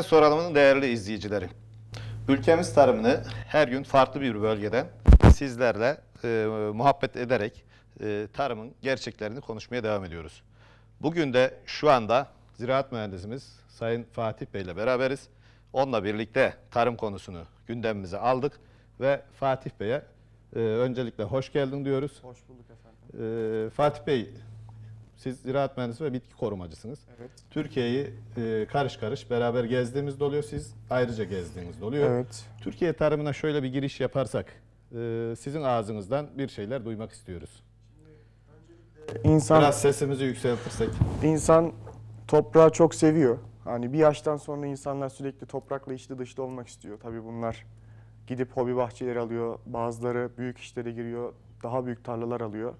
Hemen soralımın değerli izleyicileri. Ülkemiz tarımını her gün farklı bir bölgeden sizlerle e, muhabbet ederek e, tarımın gerçeklerini konuşmaya devam ediyoruz. Bugün de şu anda ziraat mühendisimiz Sayın Fatih Bey ile beraberiz. Onunla birlikte tarım konusunu gündemimize aldık ve Fatih Bey'e e, öncelikle hoş geldin diyoruz. Hoş bulduk efendim. E, Fatih Bey siz ziraat mühendisi ve bitki korumacısınız. Evet. Türkiye'yi e, karış karış beraber gezdiğimiz doluyor. Siz ayrıca gezdiğiniz doluyor. Evet. Türkiye tarımına şöyle bir giriş yaparsak e, sizin ağzınızdan bir şeyler duymak istiyoruz. İnsan, Biraz sesimizi yükseltirsek. İnsan toprağı çok seviyor. Hani bir yaştan sonra insanlar sürekli toprakla içli dışlı olmak istiyor. Tabii bunlar gidip hobi bahçeleri alıyor. Bazıları büyük işlere giriyor. Daha büyük tarlalar alıyor.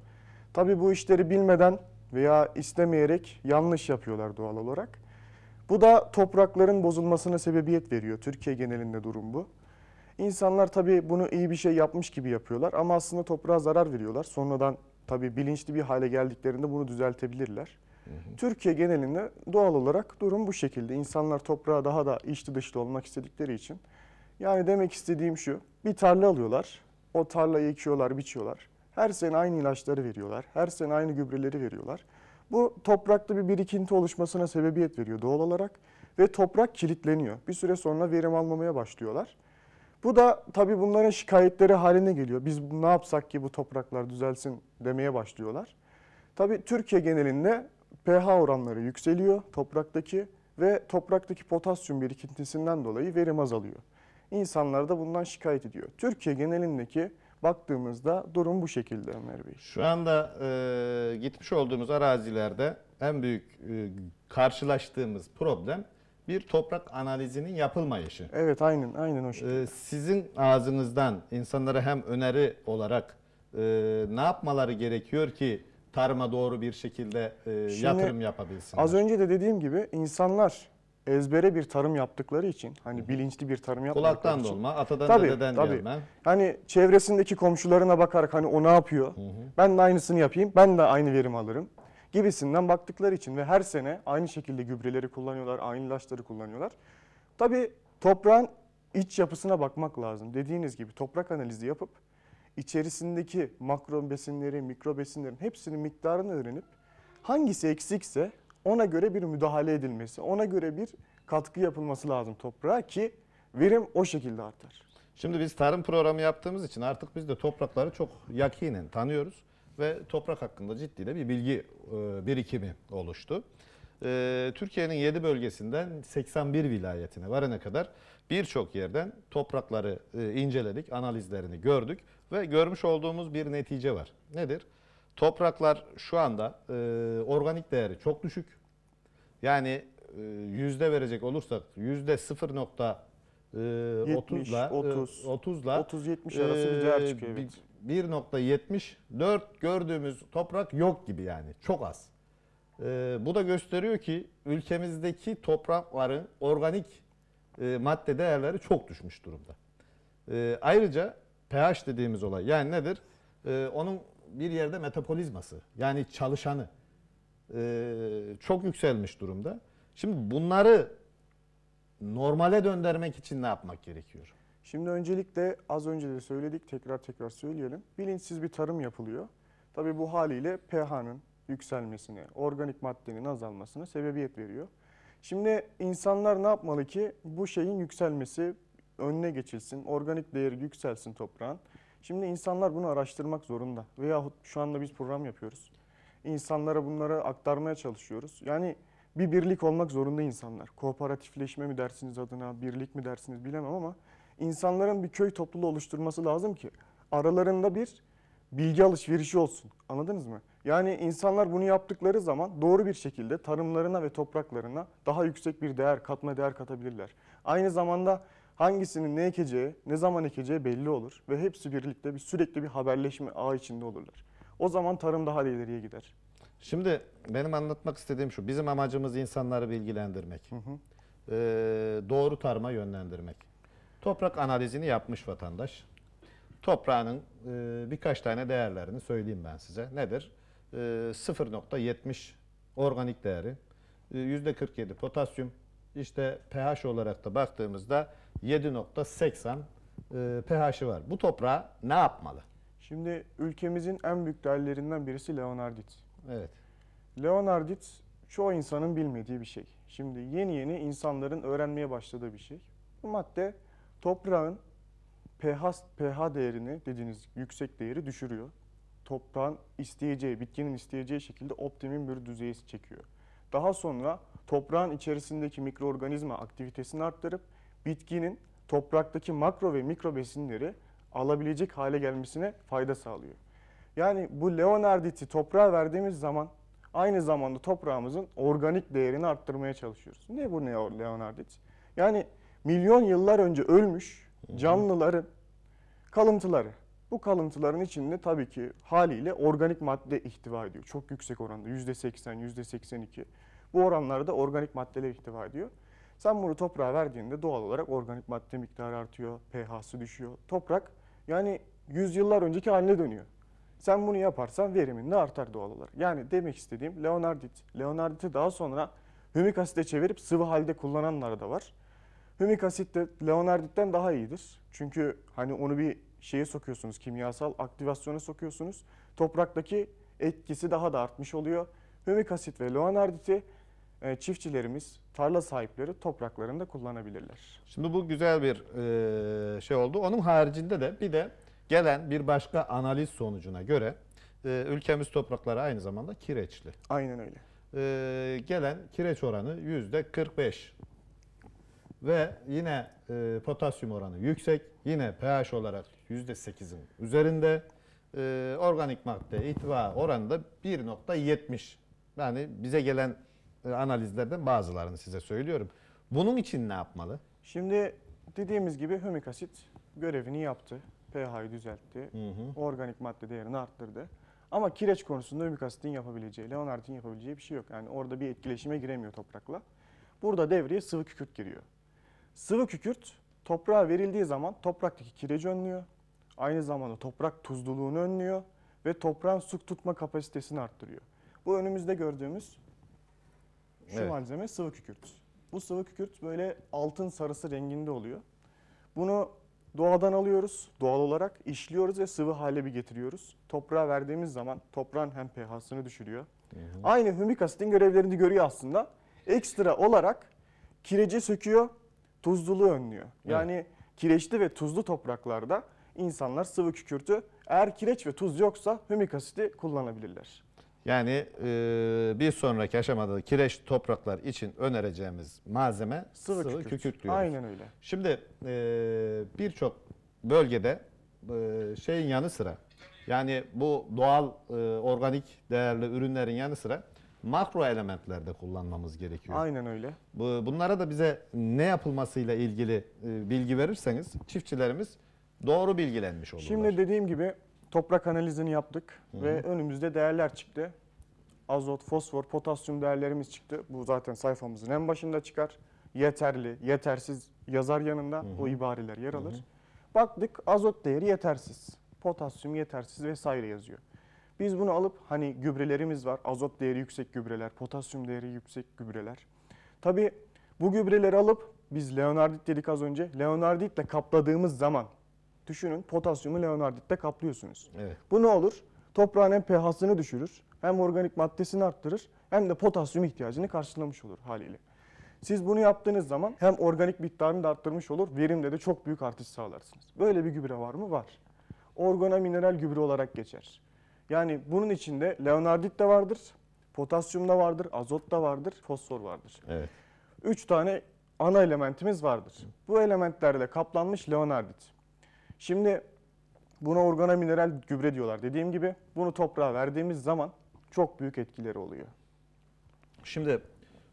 Tabii bu işleri bilmeden veya istemeyerek yanlış yapıyorlar doğal olarak. Bu da toprakların bozulmasına sebebiyet veriyor. Türkiye genelinde durum bu. İnsanlar tabii bunu iyi bir şey yapmış gibi yapıyorlar ama aslında toprağa zarar veriyorlar. Sonradan tabii bilinçli bir hale geldiklerinde bunu düzeltebilirler. Hı hı. Türkiye genelinde doğal olarak durum bu şekilde. İnsanlar toprağa daha da içli dışlı olmak istedikleri için. Yani demek istediğim şu, bir tarla alıyorlar, o tarlayı ekiyorlar, biçiyorlar. Her sene aynı ilaçları veriyorlar. Her sene aynı gübreleri veriyorlar. Bu toprakta bir birikinti oluşmasına sebebiyet veriyor doğal olarak ve toprak kilitleniyor. Bir süre sonra verim almamaya başlıyorlar. Bu da tabii bunların şikayetleri haline geliyor. Biz ne yapsak ki bu topraklar düzelsin demeye başlıyorlar. Tabii Türkiye genelinde pH oranları yükseliyor topraktaki ve topraktaki potasyum birikintisinden dolayı verim azalıyor. İnsanlar da bundan şikayet ediyor. Türkiye genelindeki baktığımızda durum bu şekilde Ömer Bey. Şu anda e, gitmiş olduğumuz arazilerde en büyük e, karşılaştığımız problem bir toprak analizinin yapılmayışı. Evet aynen aynen o e, şekilde. E, sizin ağzınızdan insanlara hem öneri olarak e, ne yapmaları gerekiyor ki tarıma doğru bir şekilde e, Şimdi, yatırım yapabilsinler? Az önce de dediğim gibi insanlar ezbere bir tarım yaptıkları için hani bilinçli bir tarım yaptıkları için. Kulaktan dolma, atadan tabii, dededen tabii. gelme. Hani çevresindeki komşularına bakarak hani o ne yapıyor? Hı hı. Ben de aynısını yapayım, ben de aynı verim alırım gibisinden baktıkları için ve her sene aynı şekilde gübreleri kullanıyorlar, aynı ilaçları kullanıyorlar. Tabii toprağın iç yapısına bakmak lazım. Dediğiniz gibi toprak analizi yapıp içerisindeki makro besinleri, mikro besinlerin hepsinin miktarını öğrenip hangisi eksikse ona göre bir müdahale edilmesi, ona göre bir katkı yapılması lazım toprağa ki verim o şekilde artar. Şimdi biz tarım programı yaptığımız için artık biz de toprakları çok yakinen tanıyoruz ve toprak hakkında ciddi de bir bilgi e, birikimi oluştu. E, Türkiye'nin 7 bölgesinden 81 vilayetine varana kadar birçok yerden toprakları e, inceledik, analizlerini gördük ve görmüş olduğumuz bir netice var. Nedir? Topraklar şu anda e, organik değeri çok düşük. Yani e, yüzde verecek olursak yüzde 0.30 0.30'la 30 30'la 30 70 arası bir değer e, çıkıyor. Evet. 1.74 gördüğümüz toprak yok gibi yani çok az. E, bu da gösteriyor ki ülkemizdeki toprakların organik e, madde değerleri çok düşmüş durumda. E, ayrıca pH dediğimiz olay yani nedir? E, onun bir yerde metabolizması yani çalışanı e, çok yükselmiş durumda. Şimdi bunları normale döndürmek için ne yapmak gerekiyor? Şimdi öncelikle az önce de söyledik tekrar tekrar söyleyelim. Bilinçsiz bir tarım yapılıyor. Tabii bu haliyle pH'nin yükselmesine, organik maddenin azalmasına sebebiyet veriyor. Şimdi insanlar ne yapmalı ki bu şeyin yükselmesi önüne geçilsin, organik değeri yükselsin toprağın. Şimdi insanlar bunu araştırmak zorunda. Veyahut şu anda biz program yapıyoruz. İnsanlara bunları aktarmaya çalışıyoruz. Yani bir birlik olmak zorunda insanlar. Kooperatifleşme mi dersiniz adına, birlik mi dersiniz bilemem ama insanların bir köy topluluğu oluşturması lazım ki aralarında bir bilgi alışverişi olsun. Anladınız mı? Yani insanlar bunu yaptıkları zaman doğru bir şekilde tarımlarına ve topraklarına daha yüksek bir değer, katma değer katabilirler. Aynı zamanda Hangisinin ne ekeceği, ne zaman ekeceği belli olur ve hepsi birlikte bir sürekli bir haberleşme ağ içinde olurlar. O zaman tarım daha da ileriye gider. Şimdi benim anlatmak istediğim şu. Bizim amacımız insanları bilgilendirmek. Hı hı. Ee, doğru tarıma yönlendirmek. Toprak analizini yapmış vatandaş. Toprağının e, birkaç tane değerlerini söyleyeyim ben size. Nedir? E, ee, 0.70 organik değeri, e, %47 potasyum, işte pH olarak da baktığımızda 7.80 e, pH'i var. Bu toprağa ne yapmalı? Şimdi ülkemizin en büyük değerlerinden birisi Leonardit. Evet. Leonardit çoğu insanın bilmediği bir şey. Şimdi yeni yeni insanların öğrenmeye başladığı bir şey. Bu madde toprağın pH, pH değerini dediğiniz yüksek değeri düşürüyor. Toprağın isteyeceği, bitkinin isteyeceği şekilde optimum bir düzeyi çekiyor. Daha sonra toprağın içerisindeki mikroorganizma aktivitesini arttırıp bitkinin topraktaki makro ve mikro besinleri alabilecek hale gelmesine fayda sağlıyor. Yani bu leonarditi toprağa verdiğimiz zaman aynı zamanda toprağımızın organik değerini arttırmaya çalışıyoruz. Ne bu ne leonardit? Yani milyon yıllar önce ölmüş canlıların kalıntıları. Bu kalıntıların içinde tabii ki haliyle organik madde ihtiva ediyor. Çok yüksek oranda %80, %82. Bu oranlarda organik maddeler ihtiva ediyor. Sen bunu toprağa verdiğinde doğal olarak organik madde miktarı artıyor, pH'sı düşüyor. Toprak yani yüzyıllar önceki haline dönüyor. Sen bunu yaparsan verimin ne artar doğal olarak. Yani demek istediğim Leonardit. Leonardit'i daha sonra hümik asite çevirip sıvı halde kullananlar da var. Hümik asit de Leonardit'ten daha iyidir. Çünkü hani onu bir şeye sokuyorsunuz, kimyasal aktivasyona sokuyorsunuz. Topraktaki etkisi daha da artmış oluyor. Hümik asit ve Leonardit'i e, çiftçilerimiz, tarla sahipleri topraklarında kullanabilirler. Şimdi bu güzel bir e, şey oldu. Onun haricinde de bir de gelen bir başka analiz sonucuna göre e, ülkemiz toprakları aynı zamanda kireçli. Aynen öyle. Gelen kireç oranı yüzde 45 ve yine potasyum oranı yüksek. Yine pH olarak yüzde 8'in üzerinde. Organik madde ihtiva oranı da 1.70. Yani bize gelen e, analizlerden bazılarını size söylüyorum. Bunun için ne yapmalı? Şimdi dediğimiz gibi humik asit görevini yaptı. pH'yi düzeltti. Hı hı. Organik madde değerini arttırdı. Ama kireç konusunda humik asitin yapabileceği, leonartin yapabileceği bir şey yok. Yani orada bir etkileşime giremiyor toprakla. Burada devreye sıvı kükürt giriyor. Sıvı kükürt toprağa verildiği zaman topraktaki kireci önlüyor. Aynı zamanda toprak tuzluluğunu önlüyor ve toprağın su tutma kapasitesini arttırıyor. Bu önümüzde gördüğümüz şu evet. malzeme sıvı kükürt. Bu sıvı kükürt böyle altın sarısı renginde oluyor. Bunu doğadan alıyoruz doğal olarak işliyoruz ve sıvı hale bir getiriyoruz. Toprağa verdiğimiz zaman toprağın hem pH'sını düşürüyor. Hı hı. Aynı humik asitin görevlerini görüyor aslında. Ekstra olarak kireci söküyor, tuzluluğu önlüyor. Yani evet. kireçli ve tuzlu topraklarda insanlar sıvı kükürtü eğer kireç ve tuz yoksa humik asiti kullanabilirler. Yani e, bir sonraki aşamada kireç topraklar için önereceğimiz malzeme sıvı, sıvı kükürt. kükürt diyoruz. Aynen öyle. Şimdi e, birçok bölgede e, şeyin yanı sıra yani bu doğal e, organik değerli ürünlerin yanı sıra makro elementlerde kullanmamız gerekiyor. Aynen öyle. Bu, bunlara da bize ne yapılmasıyla ilgili e, bilgi verirseniz çiftçilerimiz doğru bilgilenmiş olurlar. Şimdi dediğim gibi toprak analizini yaptık Hı -hı. ve önümüzde değerler çıktı. Azot, fosfor, potasyum değerlerimiz çıktı. Bu zaten sayfamızın en başında çıkar. Yeterli, yetersiz yazar yanında Hı -hı. o ibareler yer alır. Hı -hı. Baktık azot değeri yetersiz, potasyum yetersiz vesaire yazıyor. Biz bunu alıp hani gübrelerimiz var. Azot değeri yüksek gübreler, potasyum değeri yüksek gübreler. Tabii bu gübreleri alıp biz Leonardit dedik az önce. Leonardit'le kapladığımız zaman düşünün potasyumu leonarditte kaplıyorsunuz. Evet. Bu ne olur? Toprağın hem pH'sını düşürür, hem organik maddesini arttırır, hem de potasyum ihtiyacını karşılamış olur haliyle. Siz bunu yaptığınız zaman hem organik miktarını da arttırmış olur, verimde de çok büyük artış sağlarsınız. Böyle bir gübre var mı? Var. Organa mineral gübre olarak geçer. Yani bunun içinde leonardit de vardır, potasyum da vardır, azot da vardır, fosfor vardır. Evet. Üç tane ana elementimiz vardır. Bu elementlerle kaplanmış leonardit. Şimdi buna organa mineral gübre diyorlar. Dediğim gibi bunu toprağa verdiğimiz zaman çok büyük etkileri oluyor. Şimdi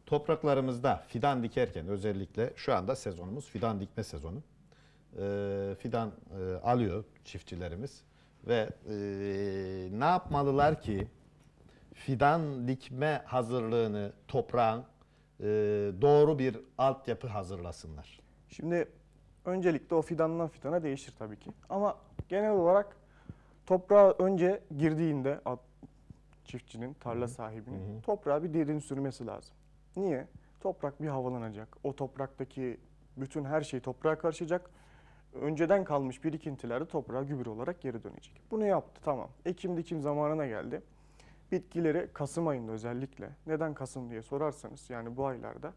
topraklarımızda fidan dikerken özellikle şu anda sezonumuz fidan dikme sezonu. Ee, fidan e, alıyor çiftçilerimiz ve e, ne yapmalılar ki fidan dikme hazırlığını toprağın e, doğru bir altyapı hazırlasınlar? Şimdi öncelikle o fidandan fidana değişir tabii ki. Ama genel olarak toprağa önce girdiğinde çiftçinin, tarla sahibinin hı hı. toprağa bir derin sürmesi lazım. Niye? Toprak bir havalanacak. O topraktaki bütün her şey toprağa karışacak. Önceden kalmış birikintiler de toprağa gübre olarak geri dönecek. Bunu yaptı tamam. Ekim dikim zamanına geldi. Bitkileri Kasım ayında özellikle. Neden Kasım diye sorarsanız yani bu aylarda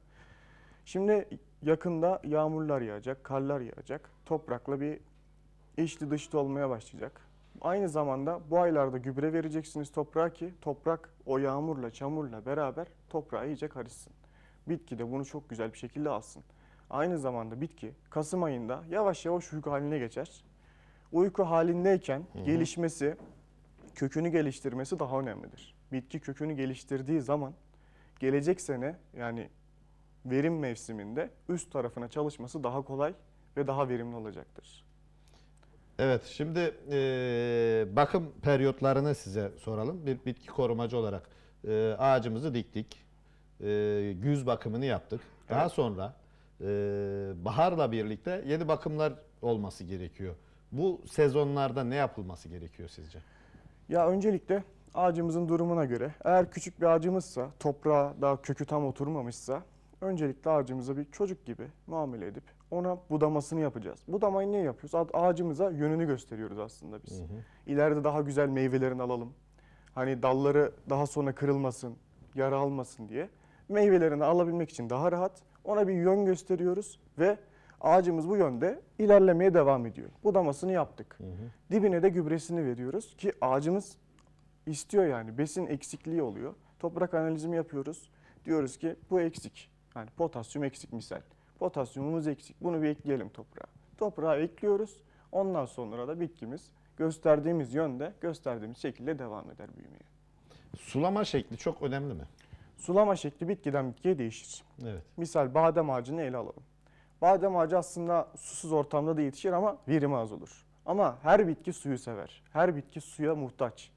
Şimdi yakında yağmurlar yağacak, karlar yağacak. Toprakla bir içli dışlı olmaya başlayacak. Aynı zamanda bu aylarda gübre vereceksiniz toprağa ki toprak o yağmurla, çamurla beraber toprağı iyice karışsın. Bitki de bunu çok güzel bir şekilde alsın. Aynı zamanda bitki Kasım ayında yavaş yavaş uyku haline geçer. Uyku halindeyken Hı -hı. gelişmesi, kökünü geliştirmesi daha önemlidir. Bitki kökünü geliştirdiği zaman gelecek sene yani verim mevsiminde üst tarafına çalışması daha kolay ve daha verimli olacaktır. Evet şimdi e, bakım periyotlarını size soralım. Bir bitki korumacı olarak e, ağacımızı diktik. E, güz bakımını yaptık. Daha evet. sonra e, baharla birlikte yeni bakımlar olması gerekiyor. Bu sezonlarda ne yapılması gerekiyor sizce? Ya öncelikle ağacımızın durumuna göre eğer küçük bir ağacımızsa toprağa daha kökü tam oturmamışsa öncelikle ağacımıza bir çocuk gibi muamele edip ona budamasını yapacağız. Budamayı ne yapıyoruz? Ağacımıza yönünü gösteriyoruz aslında biz. Hı hı. İleride daha güzel meyvelerini alalım. Hani dalları daha sonra kırılmasın, yara almasın diye. Meyvelerini alabilmek için daha rahat ona bir yön gösteriyoruz ve ağacımız bu yönde ilerlemeye devam ediyor. Budamasını yaptık. Hı hı. Dibine de gübresini veriyoruz ki ağacımız istiyor yani besin eksikliği oluyor. Toprak analizimi yapıyoruz. Diyoruz ki bu eksik. Yani potasyum eksik misal. Potasyumumuz eksik. Bunu bir ekleyelim toprağa. Toprağa ekliyoruz. Ondan sonra da bitkimiz gösterdiğimiz yönde, gösterdiğimiz şekilde devam eder büyümeye. Sulama şekli çok önemli mi? Sulama şekli bitkiden bitkiye değişir. Evet. Misal badem ağacını ele alalım. Badem ağacı aslında susuz ortamda da yetişir ama verimi az olur. Ama her bitki suyu sever. Her bitki suya muhtaç.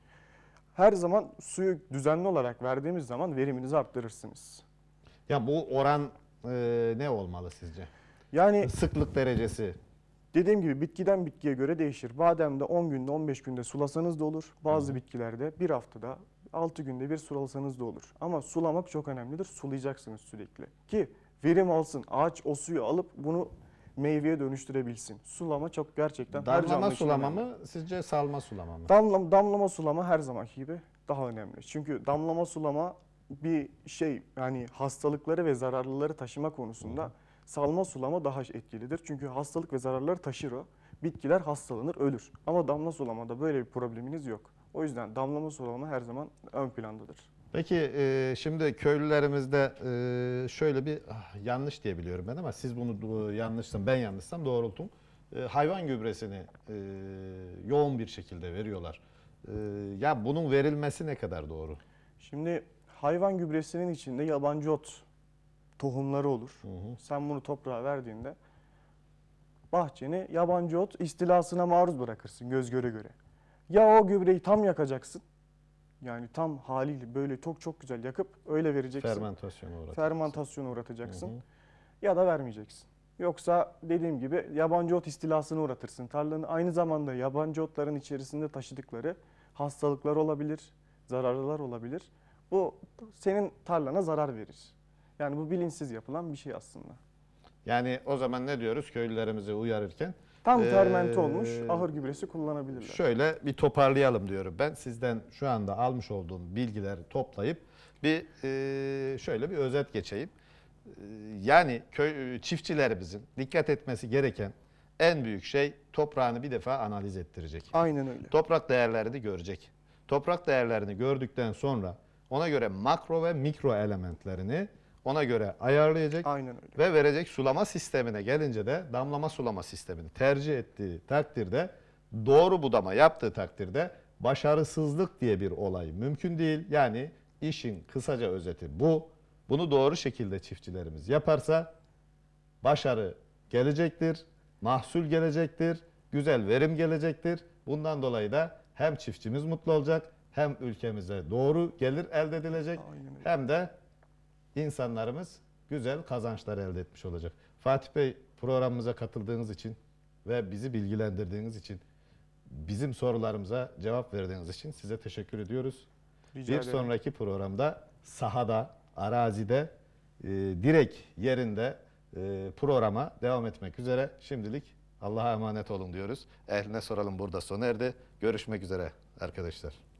Her zaman suyu düzenli olarak verdiğimiz zaman veriminizi arttırırsınız. Ya bu oran e, ne olmalı sizce? Yani sıklık derecesi. Dediğim gibi bitkiden bitkiye göre değişir. Bademde 10 günde 15 günde sulasanız da olur. Bazı Hı. bitkilerde bir haftada 6 günde bir sulasanız da olur. Ama sulamak çok önemlidir. Sulayacaksınız sürekli. Ki verim alsın. Ağaç o suyu alıp bunu meyveye dönüştürebilsin. Sulama çok gerçekten Damlama sulama mı sizce salma sulama mı? Damla, damlama sulama her zamanki gibi daha önemli. Çünkü damlama sulama bir şey yani hastalıkları ve zararlıları taşıma konusunda salma sulama daha etkilidir. Çünkü hastalık ve zararları taşır o. Bitkiler hastalanır, ölür. Ama damla sulamada böyle bir probleminiz yok. O yüzden damlama sulama her zaman ön plandadır. Peki e, şimdi köylülerimizde e, şöyle bir ah, yanlış diyebiliyorum ben ama siz bunu e, yanlışsam ben yanlışsam doğrultun. E, hayvan gübresini e, yoğun bir şekilde veriyorlar. E, ya bunun verilmesi ne kadar doğru? Şimdi hayvan gübresinin içinde yabancı ot tohumları olur. Hı hı. Sen bunu toprağa verdiğinde bahçeni yabancı ot istilasına maruz bırakırsın göz göre göre. Ya o gübreyi tam yakacaksın. Yani tam haliyle böyle çok çok güzel yakıp öyle vereceksin. Fermentasyona uğratacaksın. Fermentasyona uğratacaksın. Hı hı. Ya da vermeyeceksin. Yoksa dediğim gibi yabancı ot istilasına uğratırsın. Tarlanın aynı zamanda yabancı otların içerisinde taşıdıkları hastalıklar olabilir, zararlılar olabilir. Bu senin tarlana zarar verir. Yani bu bilinçsiz yapılan bir şey aslında. Yani o zaman ne diyoruz köylülerimizi uyarırken? Tam ee, fermente ee, ahır gübresi kullanabilirler. Şöyle bir toparlayalım diyorum ben. Sizden şu anda almış olduğum bilgileri toplayıp bir e, şöyle bir özet geçeyim. E, yani köy e, çiftçilerimizin dikkat etmesi gereken en büyük şey toprağını bir defa analiz ettirecek. Aynen öyle. Toprak değerlerini görecek. Toprak değerlerini gördükten sonra ona göre makro ve mikro elementlerini ona göre ayarlayacak Aynen öyle. ve verecek sulama sistemine gelince de damlama sulama sistemini tercih ettiği takdirde doğru budama yaptığı takdirde başarısızlık diye bir olay mümkün değil. Yani işin kısaca özeti bu. Bunu doğru şekilde çiftçilerimiz yaparsa başarı gelecektir, mahsul gelecektir, güzel verim gelecektir. Bundan dolayı da hem çiftçimiz mutlu olacak hem ülkemize doğru gelir elde edilecek hem de insanlarımız güzel kazançlar elde etmiş olacak. Fatih Bey programımıza katıldığınız için ve bizi bilgilendirdiğiniz için bizim sorularımıza cevap verdiğiniz için size teşekkür ediyoruz. Rica bir ederim. sonraki programda sahada, arazide, e, direkt yerinde e, programa devam etmek üzere. Şimdilik Allah'a emanet olun diyoruz. Ehline soralım burada sona erdi. Görüşmek üzere arkadaşlar.